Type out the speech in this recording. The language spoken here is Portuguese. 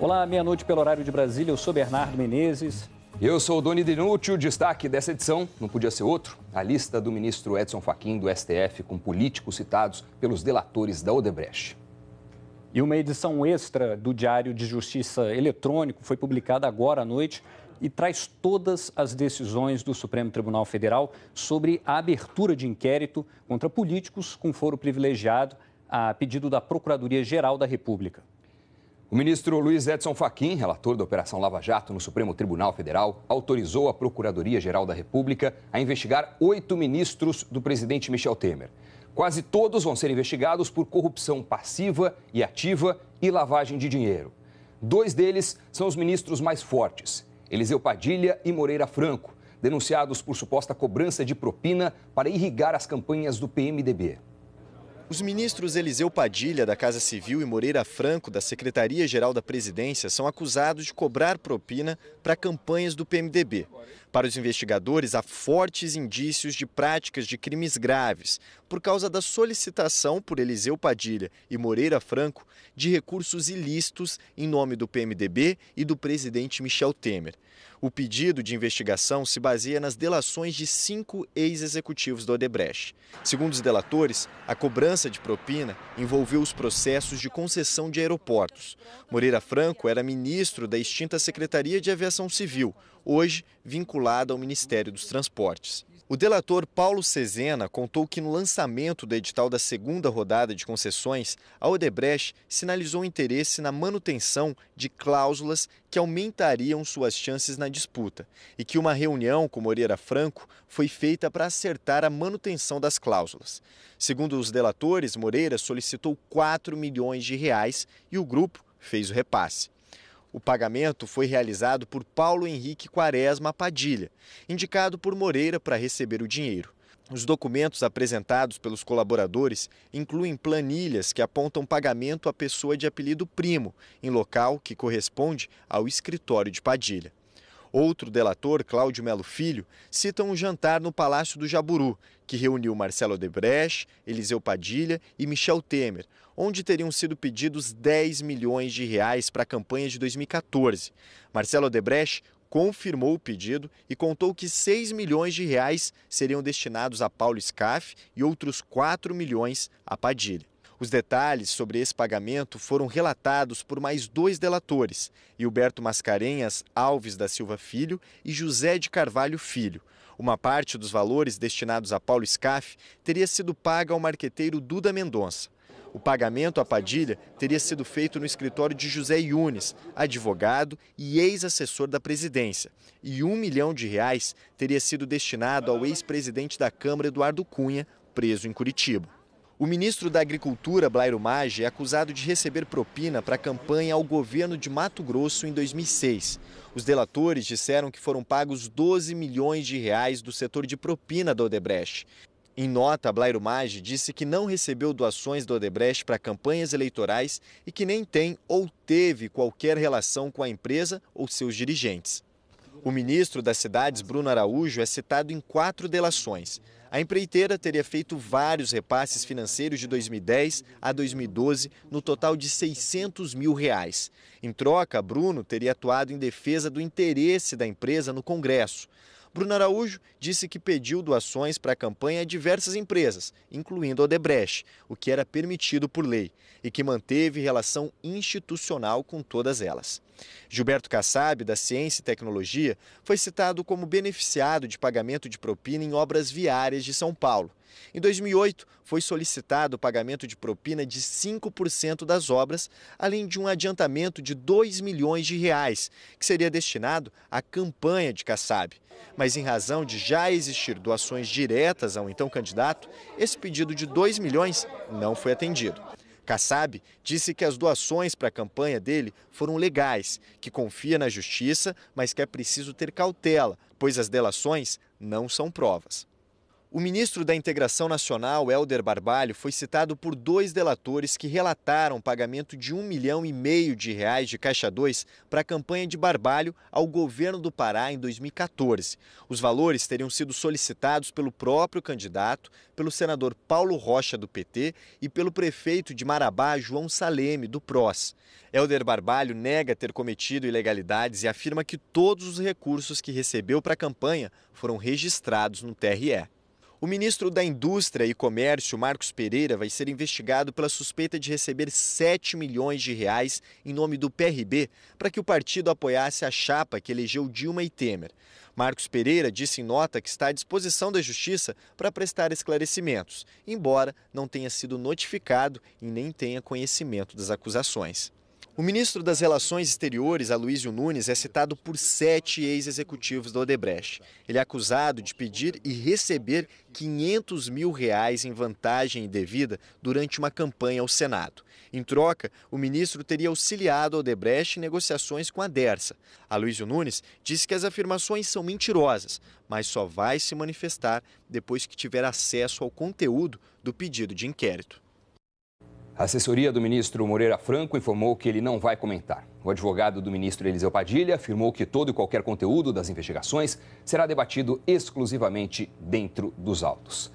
Olá, meia-noite pelo horário de Brasília. Eu sou Bernardo Menezes. Eu sou o Doni Dinútil. O destaque dessa edição não podia ser outro. A lista do ministro Edson Fachin do STF com políticos citados pelos delatores da Odebrecht. E uma edição extra do Diário de Justiça Eletrônico foi publicada agora à noite e traz todas as decisões do Supremo Tribunal Federal sobre a abertura de inquérito contra políticos com foro privilegiado a pedido da Procuradoria-Geral da República. O ministro Luiz Edson Fachin, relator da Operação Lava Jato no Supremo Tribunal Federal, autorizou a Procuradoria-Geral da República a investigar oito ministros do presidente Michel Temer. Quase todos vão ser investigados por corrupção passiva e ativa e lavagem de dinheiro. Dois deles são os ministros mais fortes, Eliseu Padilha e Moreira Franco, denunciados por suposta cobrança de propina para irrigar as campanhas do PMDB. Os ministros Eliseu Padilha, da Casa Civil, e Moreira Franco, da Secretaria-Geral da Presidência, são acusados de cobrar propina para campanhas do PMDB. Para os investigadores, há fortes indícios de práticas de crimes graves por causa da solicitação por Eliseu Padilha e Moreira Franco de recursos ilícitos em nome do PMDB e do presidente Michel Temer. O pedido de investigação se baseia nas delações de cinco ex-executivos do Odebrecht. Segundo os delatores, a cobrança de propina envolveu os processos de concessão de aeroportos. Moreira Franco era ministro da extinta Secretaria de Aviação Civil, hoje vinculado vinculada ao Ministério dos Transportes. O delator Paulo Cezena contou que no lançamento do edital da segunda rodada de concessões, a Odebrecht sinalizou interesse na manutenção de cláusulas que aumentariam suas chances na disputa e que uma reunião com Moreira Franco foi feita para acertar a manutenção das cláusulas. Segundo os delatores, Moreira solicitou 4 milhões de reais e o grupo fez o repasse. O pagamento foi realizado por Paulo Henrique Quaresma Padilha, indicado por Moreira para receber o dinheiro. Os documentos apresentados pelos colaboradores incluem planilhas que apontam pagamento à pessoa de apelido primo, em local que corresponde ao escritório de Padilha. Outro delator, Cláudio Melo Filho, cita um jantar no Palácio do Jaburu, que reuniu Marcelo Odebrecht, Eliseu Padilha e Michel Temer, onde teriam sido pedidos 10 milhões de reais para a campanha de 2014. Marcelo Odebrecht confirmou o pedido e contou que 6 milhões de reais seriam destinados a Paulo Scaff e outros 4 milhões a Padilha. Os detalhes sobre esse pagamento foram relatados por mais dois delatores, Gilberto Mascarenhas Alves da Silva Filho e José de Carvalho Filho. Uma parte dos valores destinados a Paulo Scaff teria sido paga ao marqueteiro Duda Mendonça. O pagamento à Padilha teria sido feito no escritório de José Yunes, advogado e ex-assessor da presidência. E um milhão de reais teria sido destinado ao ex-presidente da Câmara, Eduardo Cunha, preso em Curitiba. O ministro da Agricultura, Blairo Maggi, é acusado de receber propina para a campanha ao governo de Mato Grosso em 2006. Os delatores disseram que foram pagos 12 milhões de reais do setor de propina da Odebrecht. Em nota, Blairo Maggi disse que não recebeu doações da Odebrecht para campanhas eleitorais e que nem tem ou teve qualquer relação com a empresa ou seus dirigentes. O ministro das cidades, Bruno Araújo, é citado em quatro delações. A empreiteira teria feito vários repasses financeiros de 2010 a 2012, no total de 600 mil reais. Em troca, Bruno teria atuado em defesa do interesse da empresa no Congresso. Bruno Araújo disse que pediu doações para a campanha a diversas empresas, incluindo a Odebrecht, o que era permitido por lei, e que manteve relação institucional com todas elas. Gilberto Kassab, da Ciência e Tecnologia, foi citado como beneficiado de pagamento de propina em obras viárias de São Paulo. Em 2008, foi solicitado o pagamento de propina de 5% das obras, além de um adiantamento de 2 milhões de reais, que seria destinado à campanha de Kassab. Mas em razão de já existir doações diretas ao então candidato, esse pedido de 2 milhões não foi atendido. Kassab disse que as doações para a campanha dele foram legais, que confia na justiça, mas que é preciso ter cautela, pois as delações não são provas. O ministro da Integração Nacional, Helder Barbalho, foi citado por dois delatores que relataram pagamento de um milhão e meio de reais de Caixa 2 para a campanha de Barbalho ao governo do Pará em 2014. Os valores teriam sido solicitados pelo próprio candidato, pelo senador Paulo Rocha, do PT, e pelo prefeito de Marabá, João Saleme, do PROS. Helder Barbalho nega ter cometido ilegalidades e afirma que todos os recursos que recebeu para a campanha foram registrados no TRE. O ministro da Indústria e Comércio, Marcos Pereira, vai ser investigado pela suspeita de receber 7 milhões de reais em nome do PRB para que o partido apoiasse a chapa que elegeu Dilma e Temer. Marcos Pereira disse em nota que está à disposição da Justiça para prestar esclarecimentos, embora não tenha sido notificado e nem tenha conhecimento das acusações. O ministro das Relações Exteriores, Aloysio Nunes, é citado por sete ex-executivos da Odebrecht. Ele é acusado de pedir e receber 500 mil reais em vantagem indevida durante uma campanha ao Senado. Em troca, o ministro teria auxiliado a Odebrecht em negociações com a Dersa. Aloysio Nunes disse que as afirmações são mentirosas, mas só vai se manifestar depois que tiver acesso ao conteúdo do pedido de inquérito. A assessoria do ministro Moreira Franco informou que ele não vai comentar. O advogado do ministro Eliseu Padilha afirmou que todo e qualquer conteúdo das investigações será debatido exclusivamente dentro dos autos.